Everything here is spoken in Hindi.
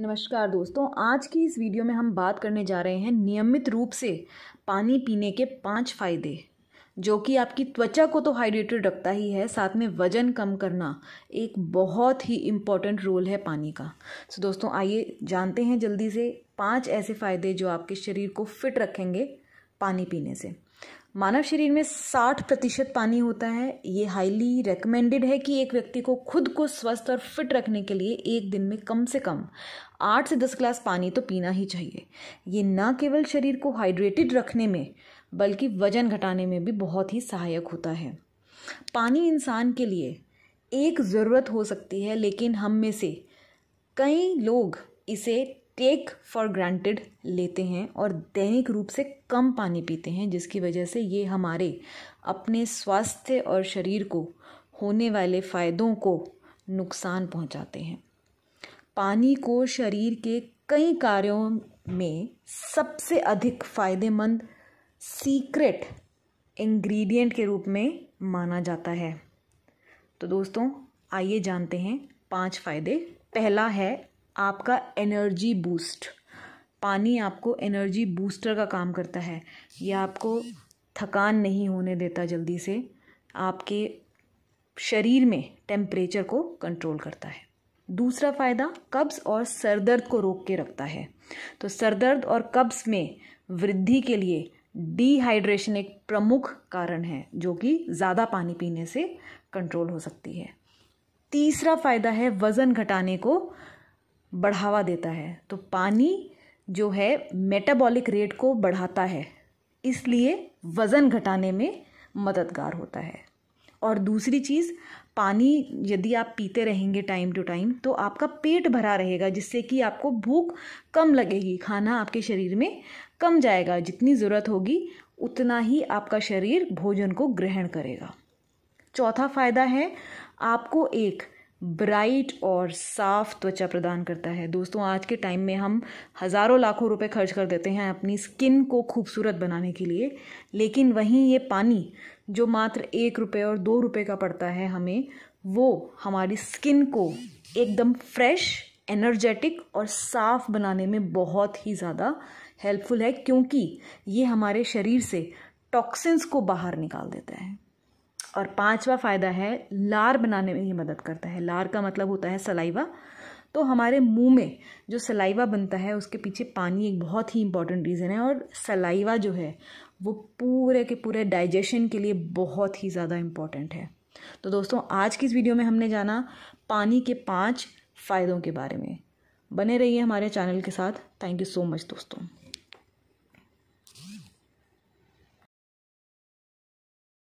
नमस्कार दोस्तों आज की इस वीडियो में हम बात करने जा रहे हैं नियमित रूप से पानी पीने के पांच फायदे जो कि आपकी त्वचा को तो हाइड्रेटेड रखता ही है साथ में वजन कम करना एक बहुत ही इम्पॉर्टेंट रोल है पानी का सो दोस्तों आइए जानते हैं जल्दी से पांच ऐसे फ़ायदे जो आपके शरीर को फिट रखेंगे पानी पीने से मानव शरीर में 60 प्रतिशत पानी होता है ये हाईली रिकमेंडेड है कि एक व्यक्ति को खुद को स्वस्थ और फिट रखने के लिए एक दिन में कम से कम आठ से दस ग्लास पानी तो पीना ही चाहिए ये ना केवल शरीर को हाइड्रेटेड रखने में बल्कि वजन घटाने में भी बहुत ही सहायक होता है पानी इंसान के लिए एक ज़रूरत हो सकती है लेकिन हम में से कई लोग इसे टेक फॉर ग्रांटेड लेते हैं और दैनिक रूप से कम पानी पीते हैं जिसकी वजह से ये हमारे अपने स्वास्थ्य और शरीर को होने वाले फ़ायदों को नुकसान पहुंचाते हैं पानी को शरीर के कई कार्यों में सबसे अधिक फ़ायदेमंद सीक्रेट इंग्रेडिएंट के रूप में माना जाता है तो दोस्तों आइए जानते हैं पांच फ़ायदे पहला है आपका एनर्जी बूस्ट पानी आपको एनर्जी बूस्टर का काम करता है ये आपको थकान नहीं होने देता जल्दी से आपके शरीर में टेम्परेचर को कंट्रोल करता है दूसरा फ़ायदा कब्ज़ और सर दर्द को रोक के रखता है तो सर दर्द और कब्ज़ में वृद्धि के लिए डिहाइड्रेशन एक प्रमुख कारण है जो कि ज़्यादा पानी पीने से कंट्रोल हो सकती है तीसरा फ़ायदा है वज़न घटाने को बढ़ावा देता है तो पानी जो है मेटाबॉलिक रेट को बढ़ाता है इसलिए वज़न घटाने में मददगार होता है और दूसरी चीज़ पानी यदि आप पीते रहेंगे टाइम टू टाइम तो आपका पेट भरा रहेगा जिससे कि आपको भूख कम लगेगी खाना आपके शरीर में कम जाएगा जितनी ज़रूरत होगी उतना ही आपका शरीर भोजन को ग्रहण करेगा चौथा फ़ायदा है आपको एक ब्राइट और साफ त्वचा प्रदान करता है दोस्तों आज के टाइम में हम हज़ारों लाखों रुपए खर्च कर देते हैं अपनी स्किन को खूबसूरत बनाने के लिए लेकिन वहीं ये पानी जो मात्र एक रुपये और दो रुपये का पड़ता है हमें वो हमारी स्किन को एकदम फ्रेश एनर्जेटिक और साफ बनाने में बहुत ही ज़्यादा हेल्पफुल है क्योंकि ये हमारे शरीर से टॉक्सिन्स को बाहर निकाल देता है और पांचवा फ़ायदा है लार बनाने में ये मदद करता है लार का मतलब होता है सलाइवा तो हमारे मुंह में जो सलाइवा बनता है उसके पीछे पानी एक बहुत ही इंपॉर्टेंट रीज़न है और सलाइवा जो है वो पूरे के पूरे डाइजेशन के लिए बहुत ही ज़्यादा इम्पॉर्टेंट है तो दोस्तों आज की इस वीडियो में हमने जाना पानी के पाँच फ़ायदों के बारे में बने रहिए हमारे चैनल के साथ थैंक यू सो मच दोस्तों